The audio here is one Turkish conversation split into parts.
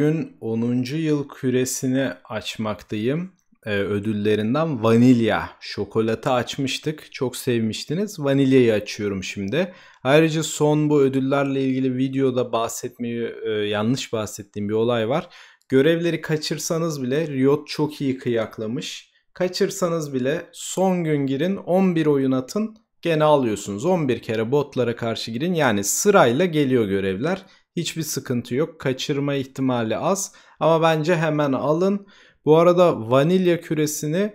Bugün 10. yıl küresini açmaktayım. Ee, ödüllerinden vanilya, şokolata açmıştık. Çok sevmiştiniz. Vanilyayı açıyorum şimdi. Ayrıca son bu ödüllerle ilgili videoda bahsetmeyi e, yanlış bahsettiğim bir olay var. Görevleri kaçırsanız bile Riot çok iyi kıyaklamış. Kaçırsanız bile son gün girin 11 oyun atın gene alıyorsunuz. 11 kere botlara karşı girin yani sırayla geliyor görevler. Hiçbir sıkıntı yok. Kaçırma ihtimali az. Ama bence hemen alın. Bu arada vanilya küresini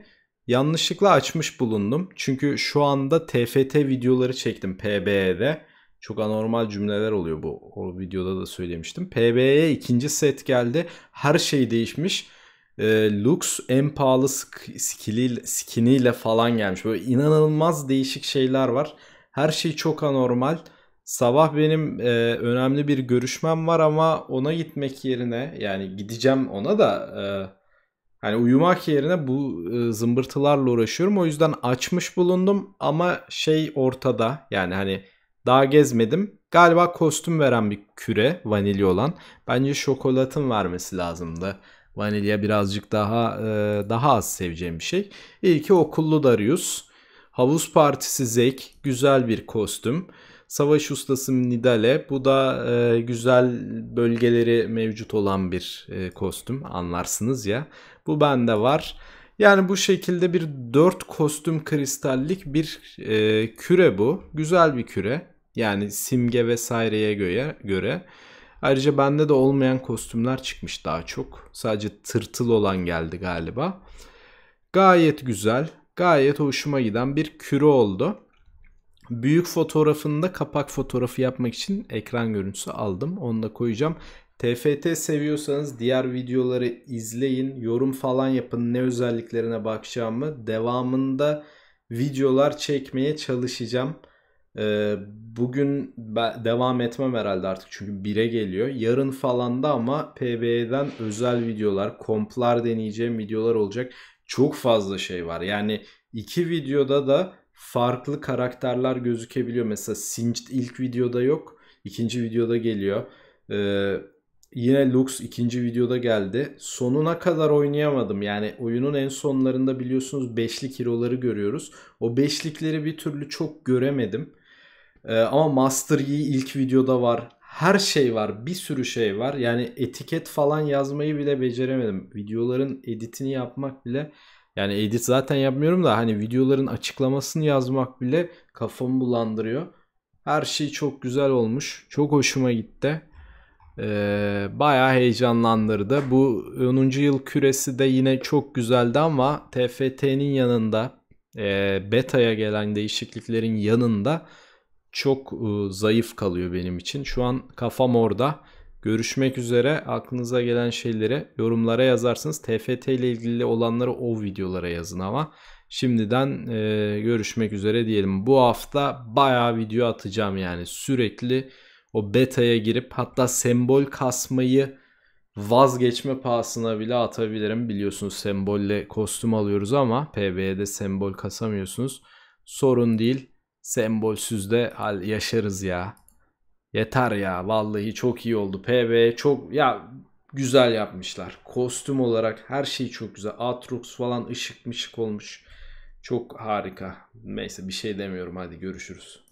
yanlışlıkla açmış bulundum. Çünkü şu anda TFT videoları çektim PBE'de. Çok anormal cümleler oluyor bu. O videoda da söylemiştim. PBE'ye ikinci set geldi. Her şey değişmiş. E, Lux en pahalı skiniyle, skiniyle falan gelmiş. Böyle inanılmaz değişik şeyler var. Her şey çok anormal. Sabah benim e, önemli bir görüşmem var ama ona gitmek yerine yani gideceğim ona da e, hani uyumak yerine bu e, zımbırtılarla uğraşıyorum. O yüzden açmış bulundum ama şey ortada yani hani daha gezmedim. Galiba kostüm veren bir küre vanilya olan. Bence şokolatın vermesi lazımdı. Vanilya birazcık daha e, daha az seveceğim bir şey. İyi ki okullu Darius. Havuz partisi Zek. Güzel bir kostüm. Savaş ustası Nidale. Bu da e, güzel bölgeleri mevcut olan bir e, kostüm anlarsınız ya. Bu bende var. Yani bu şekilde bir 4 kostüm kristallik bir e, küre bu. Güzel bir küre. Yani simge vesaireye göre. göre. Ayrıca bende de olmayan kostümler çıkmış daha çok. Sadece tırtıl olan geldi galiba. Gayet güzel, gayet hoşuma giden bir küre oldu. Büyük fotoğrafında kapak fotoğrafı yapmak için ekran görüntüsü aldım. Onu da koyacağım. TFT seviyorsanız diğer videoları izleyin. Yorum falan yapın ne özelliklerine bakacağımı. Devamında videolar çekmeye çalışacağım. Ee, bugün devam etmem herhalde artık çünkü 1'e geliyor. Yarın falan da ama PB'den özel videolar, komplar deneyeceğim videolar olacak. Çok fazla şey var. Yani iki videoda da farklı karakterler gözükebiliyor. Mesela Singed ilk videoda yok. ikinci videoda geliyor. Ee, yine Lux ikinci videoda geldi. Sonuna kadar oynayamadım. Yani oyunun en sonlarında biliyorsunuz beşlik hero'ları görüyoruz. O beşlikleri bir türlü çok göremedim. Ee, ama Master Yi ilk videoda var. Her şey var. Bir sürü şey var. Yani etiket falan yazmayı bile beceremedim. Videoların editini yapmak bile yani edit zaten yapmıyorum da hani videoların açıklamasını yazmak bile kafamı bulandırıyor. Her şey çok güzel olmuş. Çok hoşuma gitti. Ee, bayağı heyecanlandırdı. Bu 10. yıl küresi de yine çok güzeldi ama TFT'nin yanında e, beta'ya gelen değişikliklerin yanında çok e, zayıf kalıyor benim için. Şu an kafam orada. Görüşmek üzere. Aklınıza gelen şeyleri yorumlara yazarsınız. TFT ile ilgili olanları o videolara yazın ama. Şimdiden e, görüşmek üzere diyelim. Bu hafta bayağı video atacağım yani sürekli o beta'ya girip hatta sembol kasmayı vazgeçme pahasına bile atabilirim. Biliyorsunuz sembolle kostüm alıyoruz ama PB'de sembol kasamıyorsunuz. Sorun değil. Sembolsüz de yaşarız ya. Yeter ya vallahi çok iyi oldu. PB çok ya güzel yapmışlar. Kostüm olarak her şey çok güzel. Atrox falan ışık mışık olmuş. Çok harika. Neyse bir şey demiyorum hadi görüşürüz.